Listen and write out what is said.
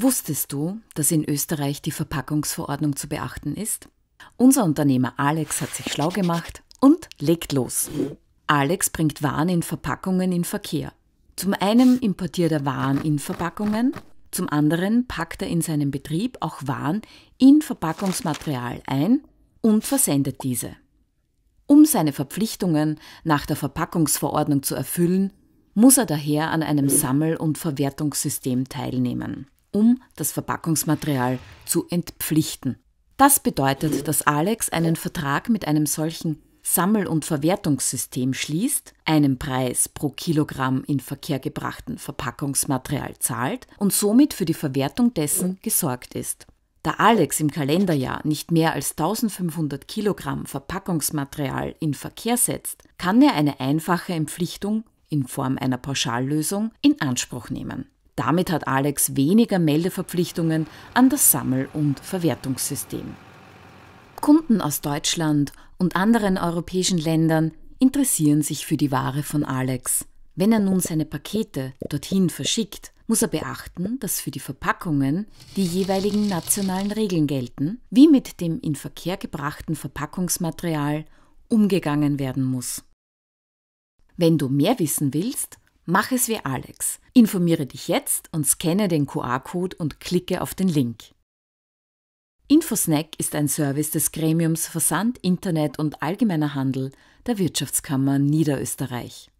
Wusstest du, dass in Österreich die Verpackungsverordnung zu beachten ist? Unser Unternehmer Alex hat sich schlau gemacht und legt los. Alex bringt Waren in Verpackungen in Verkehr. Zum einen importiert er Waren in Verpackungen, zum anderen packt er in seinem Betrieb auch Waren in Verpackungsmaterial ein und versendet diese. Um seine Verpflichtungen nach der Verpackungsverordnung zu erfüllen, muss er daher an einem Sammel- und Verwertungssystem teilnehmen um das Verpackungsmaterial zu entpflichten. Das bedeutet, dass Alex einen Vertrag mit einem solchen Sammel- und Verwertungssystem schließt, einen Preis pro Kilogramm in Verkehr gebrachten Verpackungsmaterial zahlt und somit für die Verwertung dessen gesorgt ist. Da Alex im Kalenderjahr nicht mehr als 1500 Kilogramm Verpackungsmaterial in Verkehr setzt, kann er eine einfache Entpflichtung in Form einer Pauschallösung in Anspruch nehmen. Damit hat Alex weniger Meldeverpflichtungen an das Sammel- und Verwertungssystem. Kunden aus Deutschland und anderen europäischen Ländern interessieren sich für die Ware von Alex. Wenn er nun seine Pakete dorthin verschickt, muss er beachten, dass für die Verpackungen die jeweiligen nationalen Regeln gelten, wie mit dem in Verkehr gebrachten Verpackungsmaterial umgegangen werden muss. Wenn du mehr wissen willst, Mach es wie Alex. Informiere dich jetzt und scanne den QR-Code und klicke auf den Link. Infosnack ist ein Service des Gremiums Versand, Internet und Allgemeiner Handel der Wirtschaftskammer Niederösterreich.